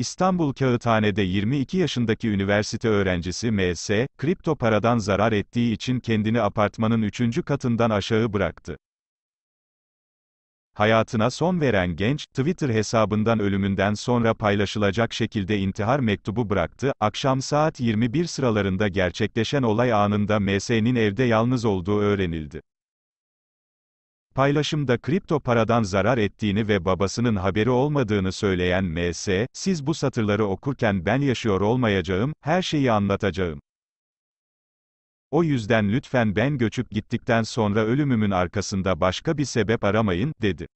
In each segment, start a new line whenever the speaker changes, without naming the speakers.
İstanbul Kağıthane'de 22 yaşındaki üniversite öğrencisi MS, kripto paradan zarar ettiği için kendini apartmanın 3. katından aşağı bıraktı. Hayatına son veren genç, Twitter hesabından ölümünden sonra paylaşılacak şekilde intihar mektubu bıraktı. Akşam saat 21 sıralarında gerçekleşen olay anında MS'nin evde yalnız olduğu öğrenildi. Paylaşımda kripto paradan zarar ettiğini ve babasının haberi olmadığını söyleyen MS, siz bu satırları okurken ben yaşıyor olmayacağım, her şeyi anlatacağım. O yüzden lütfen ben göçüp gittikten sonra ölümümün arkasında başka bir sebep aramayın, dedi.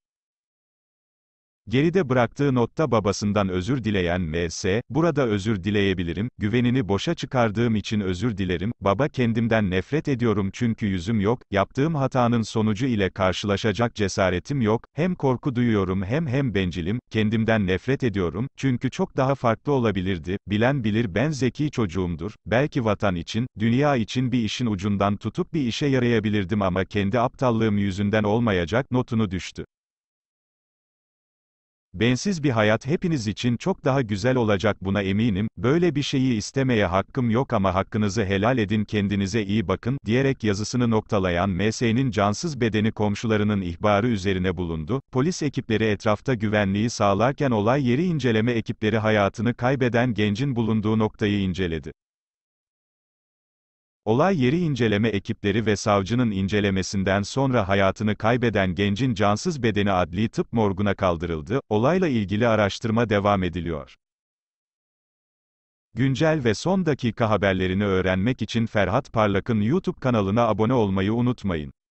Geride bıraktığı notta babasından özür dileyen M.S., burada özür dileyebilirim, güvenini boşa çıkardığım için özür dilerim, baba kendimden nefret ediyorum çünkü yüzüm yok, yaptığım hatanın sonucu ile karşılaşacak cesaretim yok, hem korku duyuyorum hem hem bencilim, kendimden nefret ediyorum, çünkü çok daha farklı olabilirdi, bilen bilir ben zeki çocuğumdur, belki vatan için, dünya için bir işin ucundan tutup bir işe yarayabilirdim ama kendi aptallığım yüzünden olmayacak notunu düştü. Bensiz bir hayat hepiniz için çok daha güzel olacak buna eminim, böyle bir şeyi istemeye hakkım yok ama hakkınızı helal edin kendinize iyi bakın, diyerek yazısını noktalayan MS'nin cansız bedeni komşularının ihbarı üzerine bulundu, polis ekipleri etrafta güvenliği sağlarken olay yeri inceleme ekipleri hayatını kaybeden gencin bulunduğu noktayı inceledi. Olay yeri inceleme ekipleri ve savcının incelemesinden sonra hayatını kaybeden gencin cansız bedeni adli tıp morguna kaldırıldı, olayla ilgili araştırma devam ediliyor. Güncel ve son dakika haberlerini öğrenmek için Ferhat Parlak'ın YouTube kanalına abone olmayı unutmayın.